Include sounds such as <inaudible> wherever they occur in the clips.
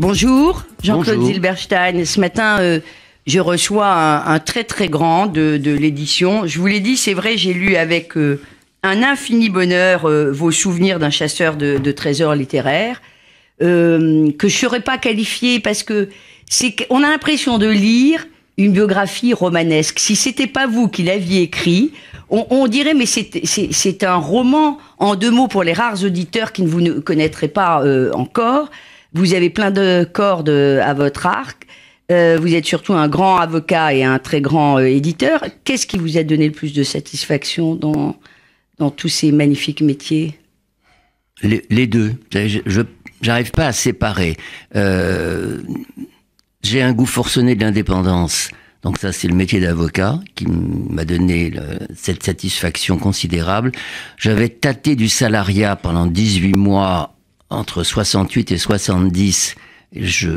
Bonjour, Jean-Claude Zilberstein. Ce matin, euh, je reçois un, très très grand de, l'édition. Je vous l'ai dit, c'est vrai, j'ai lu avec euh, un infini bonheur euh, vos souvenirs d'un chasseur de, trésors littéraires, que je ne serais pas qualifié parce que c'est on a l'impression de lire une biographie romanesque. Si c'était pas vous qui l'aviez écrit, on, dirait mais c'est un roman en deux mots pour les rares auditeurs qui ne vous connaîtraient pas encore. Vous avez plein de cordes euh, à votre arc. Euh, vous êtes surtout un grand avocat et un très grand euh, éditeur. Qu'est-ce qui vous a donné le plus de satisfaction dans, dans tous ces magnifiques métiers les, deux. Je n'arrive pas à séparer. J'ai un goût forcené de l'indépendance. Donc ça, c'est le métier d'avocat qui m'a donné cette satisfaction considérable. J'avais tâté du salariat pendant 18 mois entre 68 et 70, je,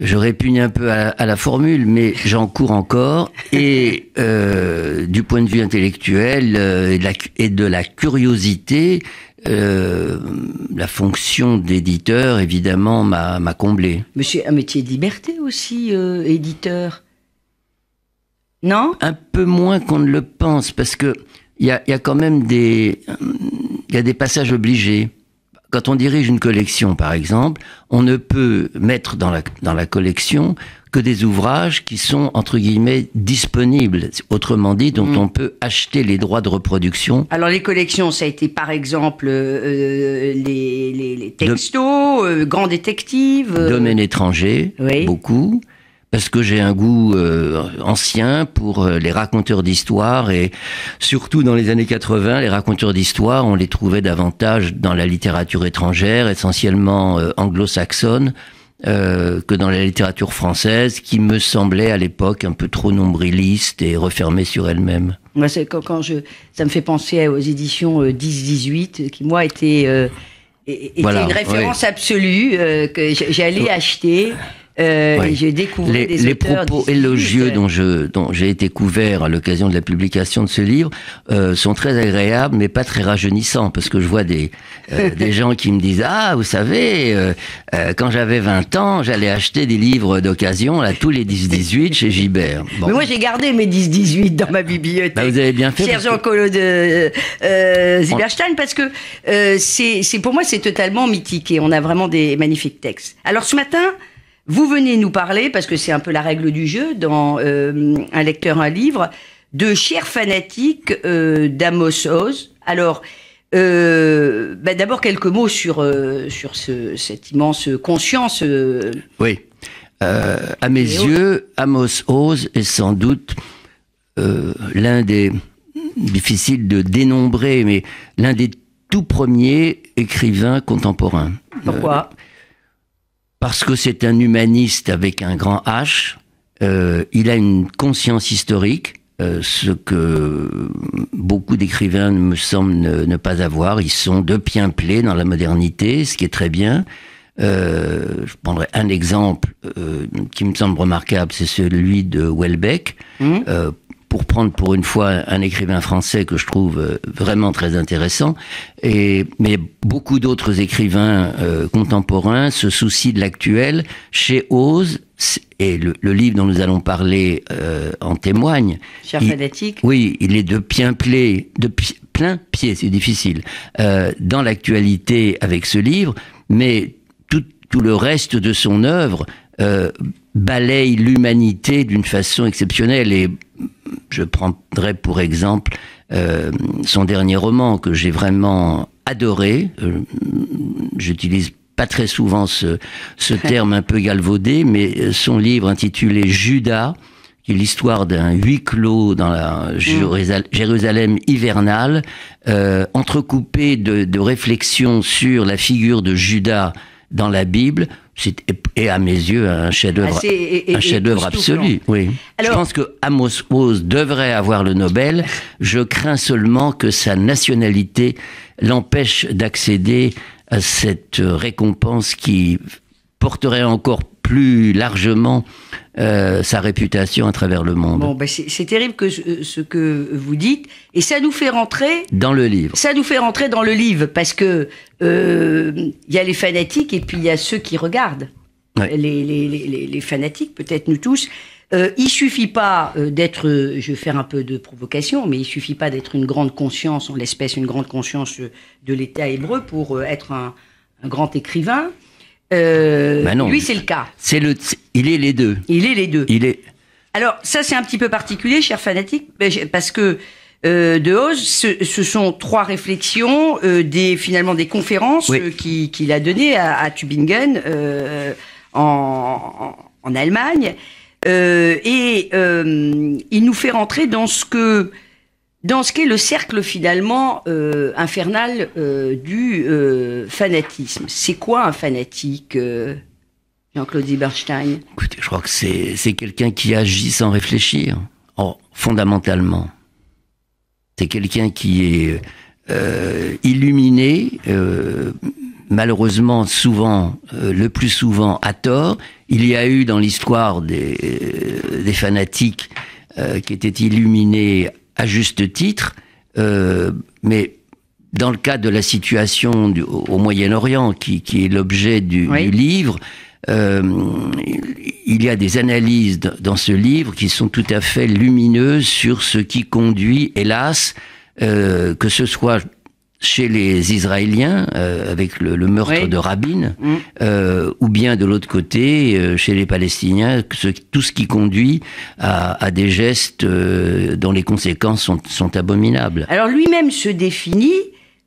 je répugne un peu à, la formule, mais j'en cours encore. Et euh, du point de vue intellectuel euh, et, de la, curiosité, euh, la fonction d'éditeur, évidemment, m'a comblé. Mais c'est un métier de liberté aussi, éditeur. Non Un peu moins qu'on ne le pense, parce que il y a, y a, quand même des, y a des passages obligés. Quand on dirige une collection, par exemple, on ne peut mettre dans la, collection que des ouvrages qui sont, entre guillemets, disponibles. Autrement dit, dont mm. on peut acheter les droits de reproduction. Alors, les collections, ça a été, par exemple, euh, euh, les, textos, euh, grands détectives Domaine étranger, beaucoup parce que j'ai un goût euh, ancien pour euh, les raconteurs d'histoire et surtout dans les années 80, les raconteurs d'histoire, on les trouvait davantage dans la littérature étrangère, essentiellement euh, anglo-saxonne. que dans la littérature française, qui me semblait à l'époque un peu trop nombriliste et refermée sur elle-même. Moi, c'est quand, je, ça me fait penser aux éditions 10-18, qui moi étaient, une référence absolue que j'allais acheter. Euh, J'ai découvert les, propos élogieux euh, dont je dont j'ai été couvert à l'occasion de la publication de ce livre euh, sont très agréables, mais pas très rajeunissants, parce que je vois des euh, <laughs> des gens qui me disent ah vous savez euh, quand j'avais 20 ans j'allais acheter des livres d'occasion là tous les 10-18 <laughs> chez Gibert. Mais moi j'ai gardé mes 10-18 dans ma bibliothèque. Bah, vous avez bien fait. Cher Jean-Claude Ziberstein, parce que c'est c'est pour moi c'est totalement mythique et on a vraiment des magnifiques textes. Alors ce matin vous venez nous parler, parce que c'est un peu la règle du jeu dans euh, un lecteur, un livre, de chers fanatiques euh, d'Amos Oz. Alors, euh, bah, d'abord quelques mots sur, sur cette immense conscience. oui. à mes yeux, Amos Oz est sans doute l'un des difficile de dénombrer, mais l'un des tout premiers écrivains contemporains. Pourquoi parce que c'est un humaniste avec un grand H, euh, il a une conscience historique, euh, ce que beaucoup d'écrivains me semblent ne, pas avoir. Ils sont de pied plé dans la modernité, ce qui est très bien. Euh, je prendrai un exemple qui me semble remarquable, c'est celui de Welbeck. Mmh pour prendre pour une fois un écrivain français que je trouve euh, vraiment très intéressant, et, mais beaucoup d'autres écrivains euh, contemporains se soucient de l'actuel. Chez Oz, et le, livre dont nous allons parler euh, en témoigne. Cher fanatique. Oui, il est de plein pied, de plein pied, c'est difficile, dans l'actualité avec ce livre, mais tout, tout le reste de son œuvre balaye l'humanité d'une façon exceptionnelle et je prendrai pour exemple euh, son dernier roman que j'ai vraiment adoré. Euh, j'utilise pas très souvent ce, <laughs> terme un peu galvaudé, mais euh, son livre intitulé Judas, qui est l'histoire d'un huis clos dans la mm. Jérusalem hivernale, entrecoupé de réflexions sur la figure de Judas dans la Bible, et à mes yeux un chef-d'œuvre, un chef-d'œuvre absolu. Oui. je pense que Amos Oz devrait avoir le Nobel. Je crains seulement que sa nationalité l'empêche d'accéder à cette récompense qui porterait encore plus largement euh, sa réputation à travers le monde. Bon, ben, c'est terrible que ce, que vous dites, et ça nous fait rentrer dans le livre. Ça nous fait rentrer dans le livre parce que il euh, y a les fanatiques et puis il y a ceux qui regardent. Les, les, les, les, fanatiques, peut-être nous tous. Euh, il suffit pas euh, d'être, je vais faire un peu de provocation, mais il suffit pas d'être une grande conscience, en l'espèce une grande conscience de l'État hébreu pour être un, un grand écrivain. Euh, bah lui, c'est le cas. C'est le, il est les deux. Il est les deux. Il est. Alors ça, c'est un petit peu particulier, cher fanatique, parce que euh, de Hauss, ce, sont trois réflexions euh, des finalement des conférences euh, qu'il a données à, à Tübingen euh, en, en, Allemagne, et il nous fait rentrer dans ce que dans ce qu'est le cercle finalement euh, infernal euh, du euh, fanatisme. C'est quoi un fanatique Jean-Claude Zieberstein Écoutez, je crois que c'est quelqu'un qui agit sans réfléchir, fondamentalement. C'est quelqu'un qui est illuminé, malheureusement souvent, le plus souvent à tort. Il y a eu dans l'histoire des fanatiques qui étaient illuminés à juste titre, euh, mais dans le cas de la situation au Moyen-Orient, qui, est l'objet du, livre, euh, il y a des analyses dans ce livre qui sont tout à fait lumineuses sur ce qui conduit, hélas, euh, que ce soit chez les Israéliens euh, avec le, meurtre de Rabin, mm. euh, ou bien de l'autre côté euh, chez les Palestiniens, tout ce qui conduit à, des gestes dont les conséquences sont, abominables. Alors lui-même se définit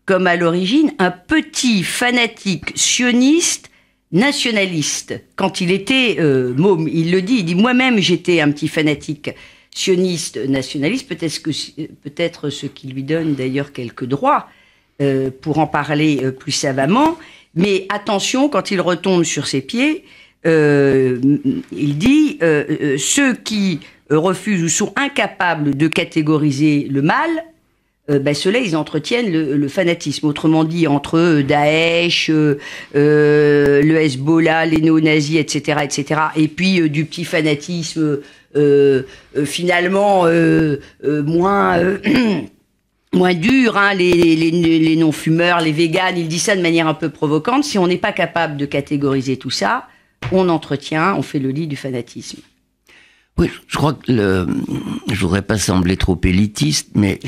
comme à l'origine un petit fanatique sioniste nationaliste. Quand il était môme, il le dit, il dit moi-même j'étais un petit fanatique sioniste nationaliste, peut-être ce qui lui donne d'ailleurs quelques droits euh, pour en parler euh, plus savamment. Mais attention, quand il retombe sur ses pieds, euh, il dit euh, ceux qui refusent ou sont incapables de catégoriser le mal, ben ceux-là, ils entretiennent le, fanatisme. Autrement dit, entre eux, Daesh, le Hezbollah, les néo-nazis, etc., etc., et puis du petit fanatisme finalement moins <clears throat> moins dur, hein, les, non-fumeurs, les véganes, il dit ça de manière un peu provocante. Si on n'est pas capable de catégoriser tout ça, on entretient, on fait le lit du fanatisme. Oui, je crois que je je voudrais pas sembler trop élitiste, mais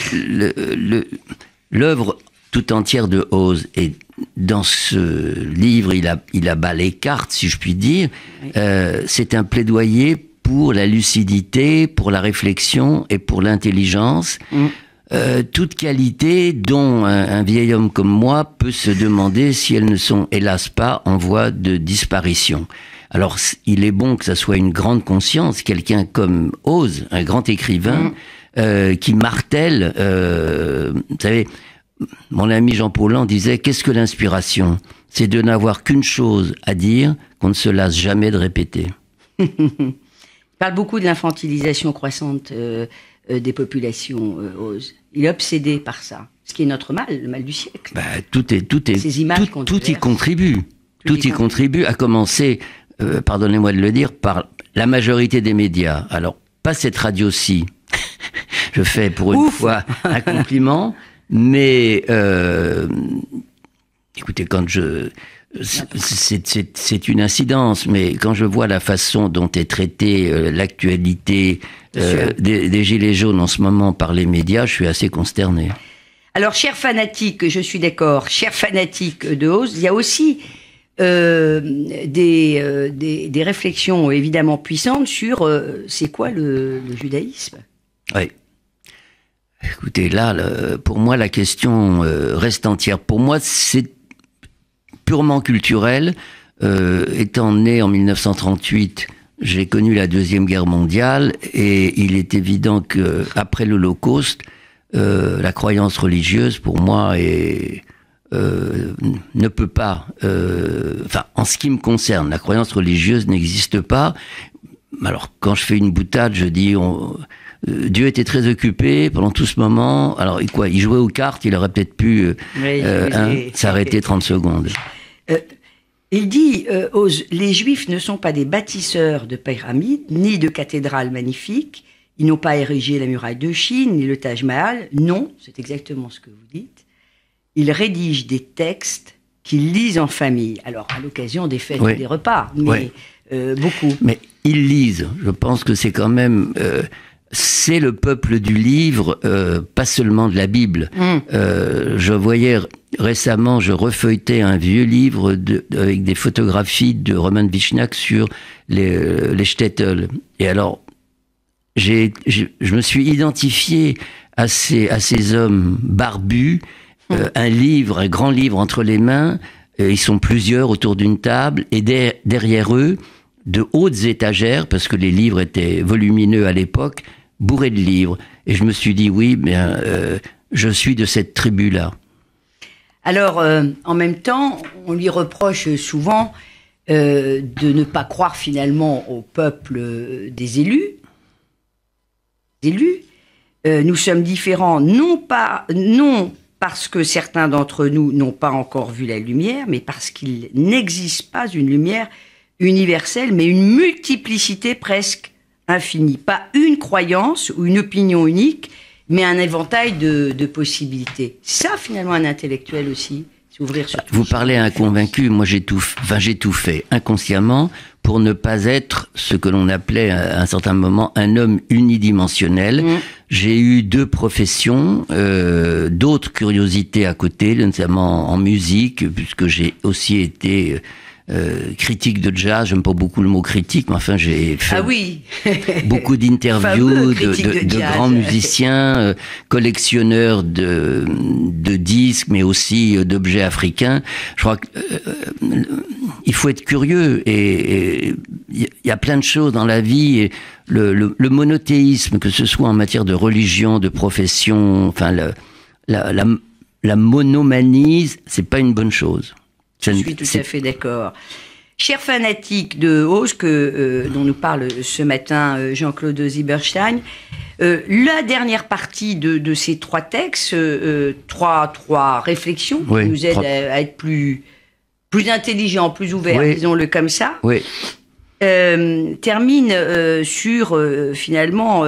l'œuvre tout entière de Hose et dans ce livre, il, a, il abat les cartes, si je puis dire. Euh, c'est un plaidoyer pour la lucidité, pour la réflexion et pour l'intelligence. Mm. Euh, toute qualité dont un, vieil homme comme moi peut se demander si elles ne sont hélas pas en voie de disparition. Alors il est bon que ça soit une grande conscience, quelqu'un comme Ose, un grand écrivain, mm. euh, qui martèle, euh, vous savez, mon ami Jean Poulan disait, qu'est-ce que l'inspiration C'est de n'avoir qu'une chose à dire qu'on ne se lasse jamais de répéter. <laughs> Il parle beaucoup de l'infantilisation croissante euh, des populations osent. Euh, Il est obsédé par ça, ce qui est notre mal, le mal du siècle. Bah, tout est, tout est, tout, tout y contribue. Tout, y contribue, à commencer, euh, pardonnez-moi de le dire, par la majorité des médias. Alors, pas cette radio-ci. <laughs> Je fais pour une fois un <laughs> compliment, mais écoutez, quand je c'est une incidence, mais quand je vois la façon dont est traitée euh, l'actualité euh, des, Gilets jaunes en ce moment par les médias, je suis assez consterné. Alors, cher fanatique, je suis d'accord, cher fanatique de Hausse, il y a aussi euh, des, des, réflexions évidemment puissantes sur c'est quoi le, judaïsme Oui. Écoutez, là, pour moi, la question reste entière. Pour moi, c'est purement culturel, euh, étant né en 1938, j'ai connu la Deuxième Guerre mondiale et il est évident que après l'Holocauste, euh, la croyance religieuse, pour moi, euh, ne peut pas... Enfin, en ce qui me concerne, la croyance religieuse n'existe pas. Alors, quand je fais une boutade, je dis... Dieu était très occupé pendant tout ce moment. Alors, quoi, il jouait aux cartes, il aurait peut-être pu hein, s'arrêter 30 secondes. Euh, il dit euh, les Juifs ne sont pas des bâtisseurs de pyramides ni de cathédrales magnifiques. Ils n'ont pas érigé la muraille de Chine ni le Taj Mahal. Non, c'est exactement ce que vous dites. Ils rédigent des textes qu'ils lisent en famille. Alors à l'occasion des fêtes et des repas, mais euh, beaucoup. Mais ils lisent. Je pense que c'est quand même c'est le peuple du livre, pas seulement de la Bible. Hum. je voyais récemment, je refeuilletais un vieux livre avec des photographies de Roman Vichnak sur les, euh, les Et alors, j'ai, je me suis identifié à ces, à ces hommes barbus, euh, hum. un livre, un grand livre entre les mains, euh, ils sont plusieurs autour d'une table, et derrière eux, de hautes étagères, parce que les livres étaient volumineux à l'époque, bourrés de livres. Et je me suis dit, oui, bien, je suis de cette tribu-là. Alors, euh, en même temps, on lui reproche souvent euh, de ne pas croire finalement au peuple euh, des élus. élus. nous sommes différents, non, pas, non parce que certains d'entre nous n'ont pas encore vu la lumière, mais parce qu'il n'existe pas une lumière universelle, mais une multiplicité presque infinie. Pas une croyance ou une opinion unique, mais un éventail de, possibilités. Ça, finalement, un intellectuel aussi, s'ouvrir sur. Vous parlez à un convaincu. Moi, j'ai tout, j'ai tout fait inconsciemment pour ne pas être ce que l'on appelait euh, à un certain moment un homme unidimensionnel. Mmh. J'ai eu deux professions, euh, d'autres curiosités à côté, notamment en musique, puisque j'ai aussi été euh, euh, critique de jazz, j'aime pas beaucoup le mot critique, mais enfin j'ai fait ah oui. <laughs> beaucoup d'interviews de, grands musiciens, euh, collectionneurs de, disques, mais aussi euh, d'objets africains. Je crois qu'il il faut être curieux et il y a plein de choses dans la vie. Et le, monothéisme, que ce soit en matière de religion, de profession, enfin la, la, la monomanie, c'est pas une bonne chose. Je, suis tout à fait d'accord. Cher fanatique de haus que, euh, dont nous parle ce matin euh, Jean-Claude Zieberstein, euh, la dernière partie de, ces trois textes, euh, trois, trois réflexions qui nous aident à, être plus, plus intelligents, plus ouverts, disons-le comme ça, termine sur finalement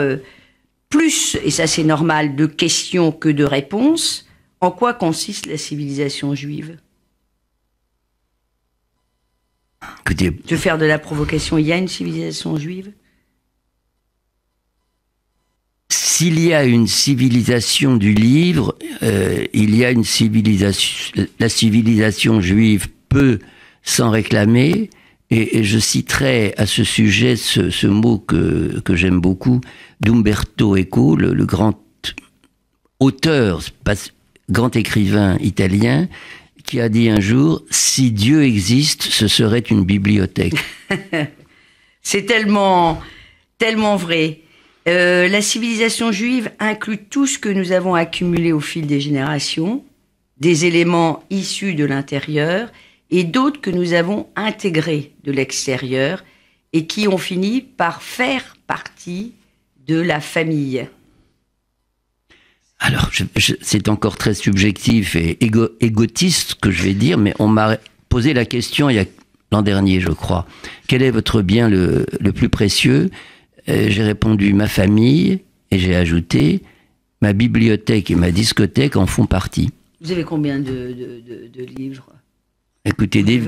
plus, et ça c'est normal, de questions que de réponses. En quoi consiste la civilisation juive de faire de la provocation, il y a une civilisation juive S'il y a une civilisation du livre, euh, il y a une civilisation. La civilisation juive peut s'en réclamer. Et, je citerai à ce sujet ce, mot que, j'aime beaucoup d'Umberto Eco, le, grand auteur, grand écrivain italien, qui a dit un jour, si Dieu existe, ce serait une bibliothèque. <laughs> C'est tellement, tellement vrai. Euh, la civilisation juive inclut tout ce que nous avons accumulé au fil des générations, des éléments issus de l'intérieur et d'autres que nous avons intégrés de l'extérieur et qui ont fini par faire partie de la famille alors c'est encore très subjectif et égo, ce que je vais dire, mais on m'a posé la question il y a l'an dernier, je crois. Quel est votre bien le, plus précieux euh, J'ai répondu ma famille et j'ai ajouté ma bibliothèque et ma discothèque en font partie. Vous avez combien de, livres Écoutez, des,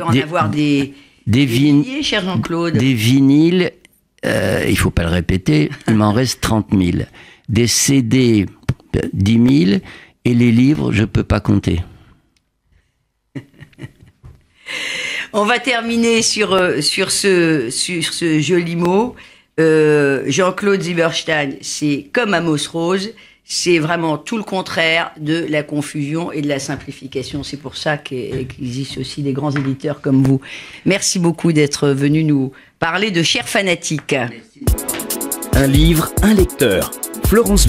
cher Jean-Claude. Des vinyles, euh, il euh, faut pas le répéter, il m'en reste 30 000. Des CD, 10 000, et les livres, je ne peux pas compter. On va terminer sur, euh, sur, ce, sur ce joli mot. Euh, Jean-Claude Zieberstein, c'est comme Amos Rose, c'est vraiment tout le contraire de la confusion et de la simplification. C'est pour ça existe aussi des grands éditeurs comme vous. Merci beaucoup d'être venu nous parler de chers fanatiques Un livre, un lecteur. Florence